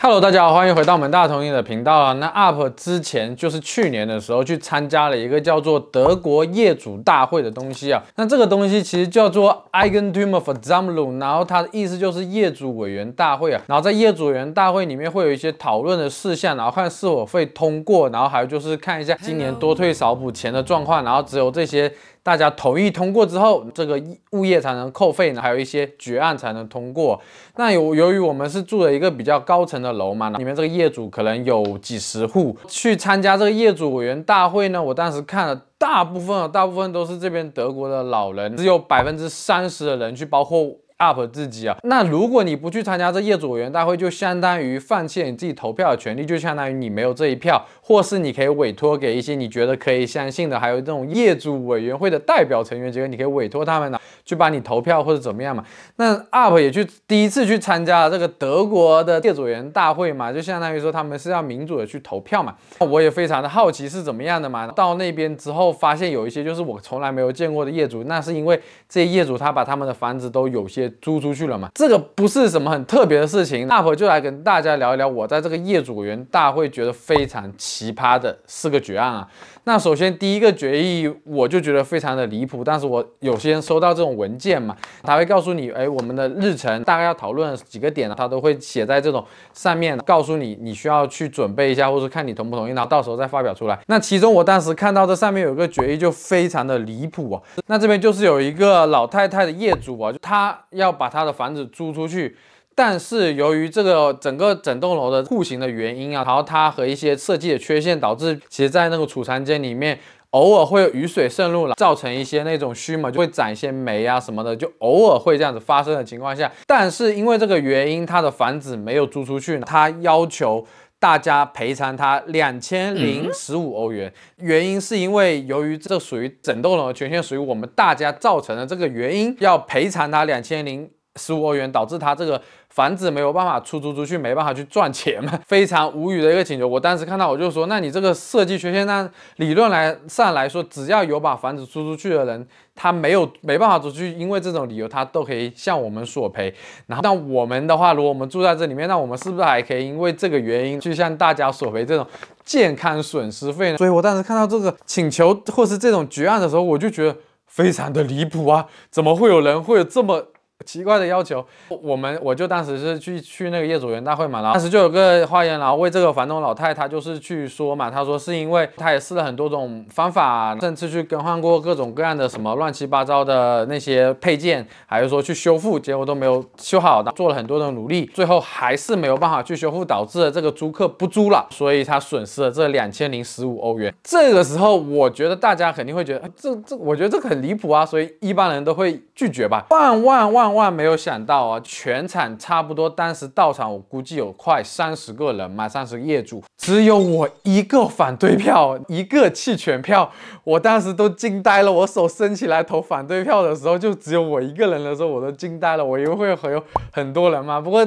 Hello，大家好，欢迎回到我们大同影的频道啊。那 UP 之前就是去年的时候去参加了一个叫做德国业主大会的东西啊。那这个东西其实叫做 Eigen Tumor Zusammenlo，然后它的意思就是业主委员大会啊。然后在业主委员大会里面会有一些讨论的事项，然后看是否会通过，然后还有就是看一下今年多退少补钱的状况，然后只有这些。大家同意通过之后，这个物业才能扣费呢，还有一些决案才能通过。那由由于我们是住了一个比较高层的楼嘛，里面这个业主可能有几十户去参加这个业主委员大会呢。我当时看了，大部分啊，大部分都是这边德国的老人，只有百分之三十的人去，包括。up 自己啊，那如果你不去参加这业主委员大会，就相当于放弃你自己投票的权利，就相当于你没有这一票，或是你可以委托给一些你觉得可以相信的，还有这种业主委员会的代表成员，结果你可以委托他们呢，去帮你投票或者怎么样嘛。那 up 也去第一次去参加了这个德国的业主委员大会嘛，就相当于说他们是要民主的去投票嘛。我也非常的好奇是怎么样的嘛。到那边之后发现有一些就是我从来没有见过的业主，那是因为这些业主他把他们的房子都有些。租出去了嘛？这个不是什么很特别的事情。那我就来跟大家聊一聊，我在这个业主员大会觉得非常奇葩的四个决案啊。那首先第一个决议，我就觉得非常的离谱。但是我有些人收到这种文件嘛，他会告诉你，哎，我们的日程大概要讨论几个点他都会写在这种上面，告诉你你需要去准备一下，或者看你同不同意，他到时候再发表出来。那其中我当时看到这上面有个决议，就非常的离谱啊。那这边就是有一个老太太的业主啊，就她。要把他的房子租出去，但是由于这个整个整栋楼的户型的原因啊，然后它和一些设计的缺陷导致，其实在那个储藏间里面偶尔会有雨水渗入了，造成一些那种虚嘛，就会长一些霉啊什么的，就偶尔会这样子发生的情况下，但是因为这个原因，他的房子没有租出去，他要求。大家赔偿他两千零十五欧元，原因是因为由于这属于整栋楼权限属于我们大家造成的这个原因，要赔偿他两千零。十五欧元导致他这个房子没有办法出租出去，没办法去赚钱嘛，非常无语的一个请求。我当时看到我就说，那你这个设计缺陷，那理论来上来说，只要有把房子租出去的人，他没有没办法出去，因为这种理由他都可以向我们索赔。然后，那我们的话，如果我们住在这里面，那我们是不是还可以因为这个原因去向大家索赔这种健康损失费呢？所以我当时看到这个请求或是这种绝案的时候，我就觉得非常的离谱啊！怎么会有人会有这么？奇怪的要求，我们我就当时是去去那个业主员大会嘛，然后当时就有个化验，然后为这个房东老太，她就是去说嘛，她说是因为她也试了很多种方法，甚至去更换过各种各样的什么乱七八糟的那些配件，还是说去修复，结果都没有修好的，做了很多的努力，最后还是没有办法去修复，导致了这个租客不租了，所以她损失了这两千零十五欧元。这个时候，我觉得大家肯定会觉得这这，我觉得这个很离谱啊，所以一般人都会拒绝吧，万万万。万万没有想到啊！全场差不多，当时到场我估计有快三十个人嘛，三十个业主，只有我一个反对票，一个弃权票。我当时都惊呆了，我手伸起来投反对票的时候，就只有我一个人的时候，我都惊呆了。我以为会有很多人嘛，不过。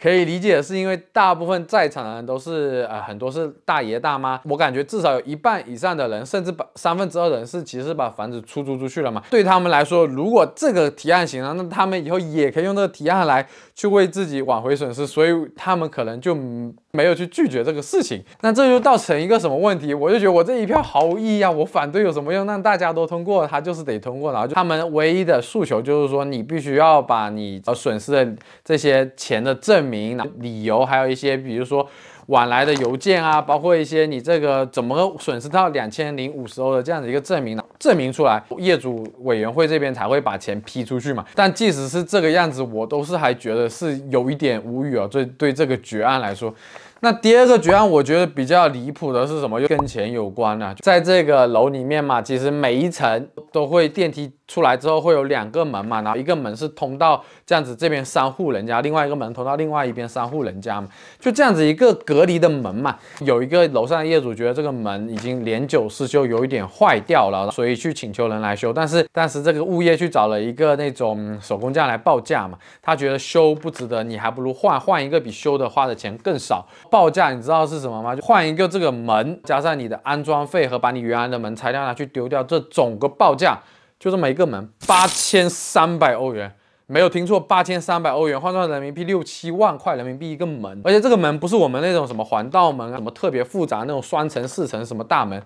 可以理解的是，因为大部分在场的人都是呃，很多是大爷大妈，我感觉至少有一半以上的人，甚至把三分之二人是其实把房子出租出去了嘛。对他们来说，如果这个提案行了，那他们以后也可以用这个提案来去为自己挽回损失，所以他们可能就。没有去拒绝这个事情，那这就造成一个什么问题？我就觉得我这一票毫无意义啊！我反对有什么用？那大家都通过，他就是得通过。然后他们唯一的诉求就是说，你必须要把你呃损失的这些钱的证明、理由，还有一些比如说。往来的邮件啊，包括一些你这个怎么损失到两千零五十欧的这样的一个证明呢？证明出来，业主委员会这边才会把钱批出去嘛。但即使是这个样子，我都是还觉得是有一点无语啊。对对，这个绝案来说，那第二个绝案我觉得比较离谱的是什么？跟钱有关呢？在这个楼里面嘛，其实每一层都会电梯。出来之后会有两个门嘛，然后一个门是通到这样子这边三户人家，另外一个门通到另外一边三户人家嘛，就这样子一个隔离的门嘛。有一个楼上的业主觉得这个门已经年久失修，有一点坏掉了，所以去请求人来修。但是但是这个物业去找了一个那种手工匠来报价嘛，他觉得修不值得，你还不如换换一个比修的花的钱更少。报价你知道是什么吗？就换一个这个门，加上你的安装费和把你原来的门拆掉拿去丢掉，这整个报价。就这么一个门，八千三百欧元。没有听错，八千三百欧元换算人民币六七万块人民币一个门，而且这个门不是我们那种什么环道门啊，什么特别复杂那种双层、四层什么大门，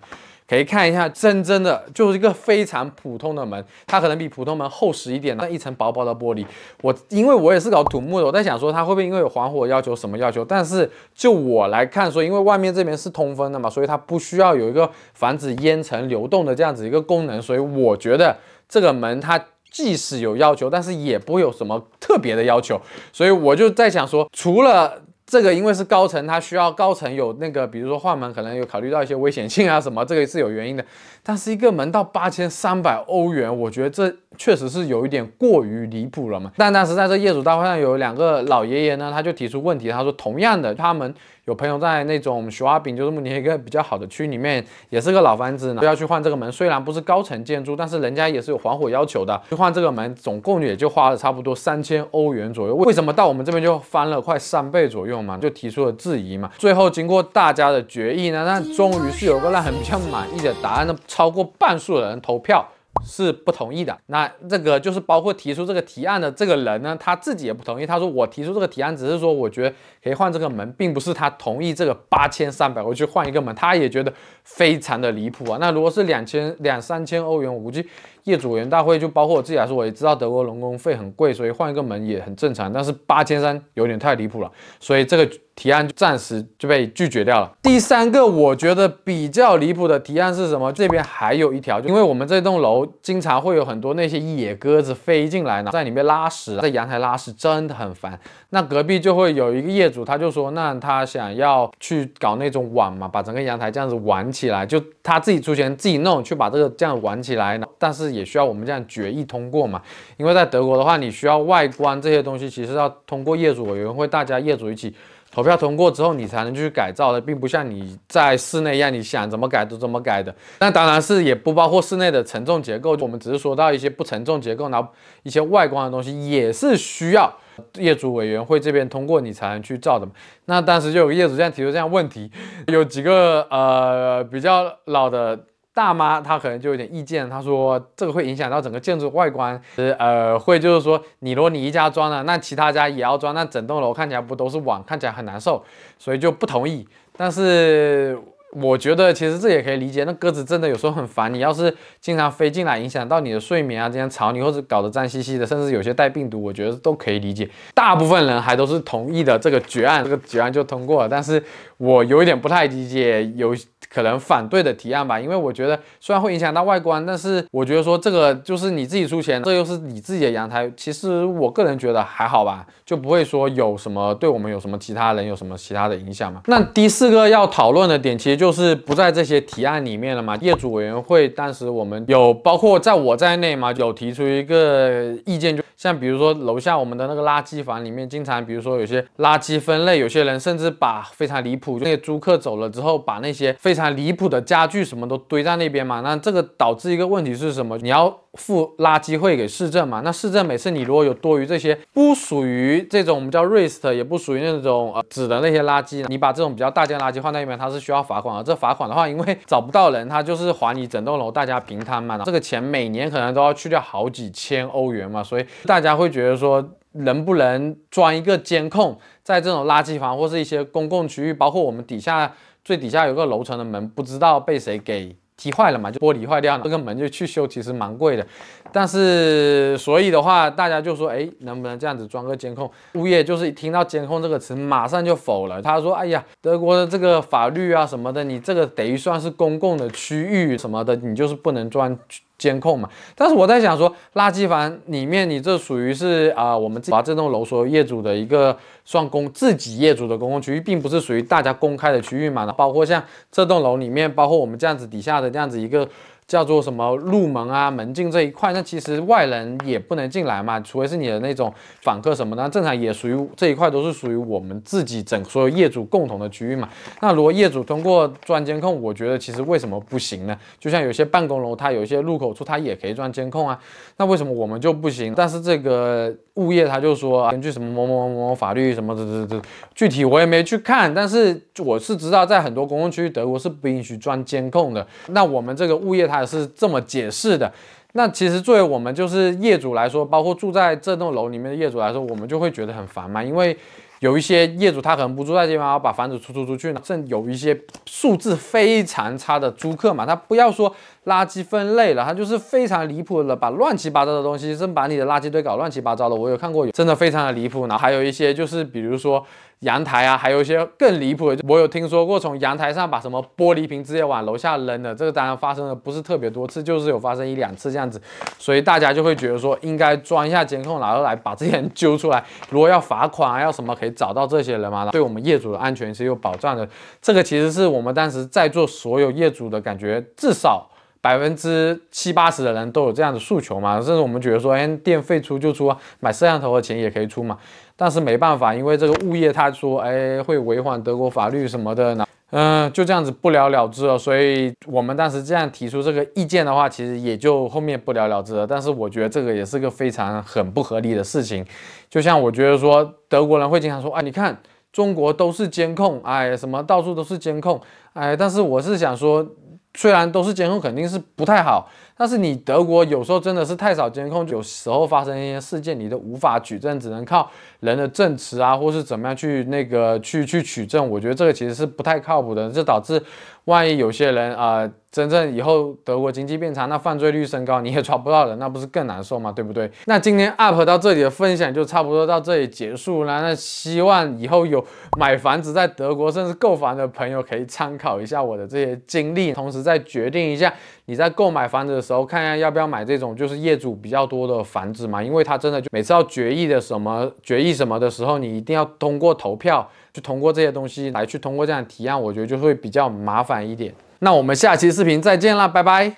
可以看一下，真真的就是一个非常普通的门，它可能比普通门厚实一点，那一层薄薄的玻璃。我因为我也是搞土木的，我在想说它会不会因为有防火要求什么要求，但是就我来看说，因为外面这边是通风的嘛，所以它不需要有一个防止烟尘流动的这样子一个功能，所以我觉得这个门它。即使有要求，但是也不会有什么特别的要求，所以我就在想说，除了这个，因为是高层，它需要高层有那个，比如说换门，可能有考虑到一些危险性啊什么，这个是有原因的。但是一个门到八千三百欧元，我觉得这。确实是有一点过于离谱了嘛。但当时在这业主大会上有两个老爷爷呢，他就提出问题，他说同样的，他们有朋友在那种雪花饼，就是目前一个比较好的区里面，也是个老房子，呢，不要去换这个门。虽然不是高层建筑，但是人家也是有防火要求的，去换这个门，总共也就花了差不多三千欧元左右。为什么到我们这边就翻了快三倍左右嘛？就提出了质疑嘛。最后经过大家的决议呢，那终于是有个让人比较满意的答案，那超过半数的人投票。是不同意的。那这个就是包括提出这个提案的这个人呢，他自己也不同意。他说我提出这个提案只是说，我觉得可以换这个门，并不是他同意这个八千三百欧去换一个门。他也觉得非常的离谱啊。那如果是两千两三千欧元，我估计。业主委员大会就包括我自己来说，我也知道德国人工费很贵，所以换一个门也很正常。但是八千三有点太离谱了，所以这个提案暂时就被拒绝掉了。第三个我觉得比较离谱的提案是什么？这边还有一条，就因为我们这栋楼经常会有很多那些野鸽子飞进来呢，在里面拉屎，在阳台拉屎真的很烦。那隔壁就会有一个业主，他就说，那他想要去搞那种网嘛，把整个阳台这样子网起来，就他自己出钱自己弄去把这个这样网起来，但是。也需要我们这样决议通过嘛？因为在德国的话，你需要外观这些东西，其实要通过业主委员会，大家业主一起投票通过之后，你才能去改造的，并不像你在室内一样，你想怎么改都怎么改的。那当然是也不包括室内的承重结构，我们只是说到一些不承重结构，然后一些外观的东西也是需要业主委员会这边通过你才能去造的嘛。那当时就有业主这样提出这样问题，有几个呃比较老的。大妈她可能就有点意见，她说这个会影响到整个建筑外观，呃，会就是说你如果你一家装了，那其他家也要装，那整栋楼看起来不都是网，看起来很难受，所以就不同意。但是我觉得其实这也可以理解，那鸽子真的有时候很烦，你要是经常飞进来影响到你的睡眠啊，今天吵你或者搞得脏兮兮的，甚至有些带病毒，我觉得都可以理解。大部分人还都是同意的，这个决案这个决案就通过了，但是我有一点不太理解有。可能反对的提案吧，因为我觉得虽然会影响到外观，但是我觉得说这个就是你自己出钱，这又是你自己的阳台。其实我个人觉得还好吧，就不会说有什么对我们有什么其他人有什么其他的影响嘛。那第四个要讨论的点，其实就是不在这些提案里面了嘛。业主委员会当时我们有，包括在我在内嘛，有提出一个意见就。像比如说楼下我们的那个垃圾房里面，经常比如说有些垃圾分类，有些人甚至把非常离谱，就那些租客走了之后，把那些非常离谱的家具什么都堆在那边嘛。那这个导致一个问题是什么？你要。付垃圾费给市政嘛，那市政每次你如果有多余这些不属于这种我们叫 r a s t 也不属于那种呃纸的那些垃圾，你把这种比较大件垃圾放那里面，它是需要罚款。而这罚款的话，因为找不到人，他就是还你整栋楼大家平摊嘛。这个钱每年可能都要去掉好几千欧元嘛，所以大家会觉得说能不能装一个监控，在这种垃圾房或是一些公共区域，包括我们底下最底下有个楼层的门，不知道被谁给。踢坏了嘛，就玻璃坏掉了，这个门就去修，其实蛮贵的。但是，所以的话，大家就说，哎，能不能这样子装个监控？物业就是听到“监控”这个词，马上就否了。他说，哎呀，德国的这个法律啊什么的，你这个等于算是公共的区域什么的，你就是不能装。监控嘛，但是我在想说，垃圾房里面你这属于是啊，我们把这栋楼所有业主的一个算公，自己业主的公共区域，并不是属于大家公开的区域嘛。那包括像这栋楼里面，包括我们这样子底下的这样子一个。叫做什么入门啊门禁这一块，那其实外人也不能进来嘛，除非是你的那种访客什么的，正常也属于这一块，都是属于我们自己整所有业主共同的区域嘛。那如果业主通过装监控，我觉得其实为什么不行呢？就像有些办公楼，它有一些入口处，它也可以装监控啊。那为什么我们就不行？但是这个物业他就说，根据什么某某某某法律什么的，这这具体我也没去看，但是我是知道，在很多公共区域，德国是不允许装监控的。那我们这个物业它。是这么解释的，那其实作为我们就是业主来说，包括住在这栋楼里面的业主来说，我们就会觉得很烦嘛，因为有一些业主他可能不住在这边，然后把房子出租出去呢，至有一些素质非常差的租客嘛，他不要说。垃圾分类了，它就是非常离谱的，把乱七八糟的东西，真把你的垃圾堆搞乱七八糟了。我有看过，真的非常的离谱。然后还有一些就是，比如说阳台啊，还有一些更离谱的，我有听说过从阳台上把什么玻璃瓶直接往楼下扔的。这个当然发生的不是特别多次，就是有发生一两次这样子，所以大家就会觉得说应该装一下监控，然后来把这些人揪出来。如果要罚款啊，要什么可以找到这些人嘛？对我们业主的安全是有保障的。这个其实是我们当时在座所有业主的感觉，至少。百分之七八十的人都有这样的诉求嘛，甚至我们觉得说，哎，电费出就出，买摄像头的钱也可以出嘛。但是没办法，因为这个物业他说，哎，会违反德国法律什么的呢，嗯，就这样子不了了之了。所以我们当时这样提出这个意见的话，其实也就后面不了了之了。但是我觉得这个也是个非常很不合理的事情。就像我觉得说，德国人会经常说，哎，你看中国都是监控，哎，什么到处都是监控，哎，但是我是想说。虽然都是监控，肯定是不太好。但是你德国有时候真的是太少监控，有时候发生一些事件，你都无法举证，只能靠人的证词啊，或是怎么样去那个去去取证。我觉得这个其实是不太靠谱的，这导致万一有些人啊，真正以后德国经济变差，那犯罪率升高，你也抓不到人，那不是更难受吗？对不对？那今天 up 到这里的分享就差不多到这里结束了。那希望以后有买房子在德国甚至购房的朋友可以参考一下我的这些经历，同时再决定一下。你在购买房子的时候，看一下要不要买这种就是业主比较多的房子嘛，因为他真的就每次要决议的什么决议什么的时候，你一定要通过投票，去通过这些东西来去通过这样的提案，我觉得就会比较麻烦一点。那我们下期视频再见啦，拜拜。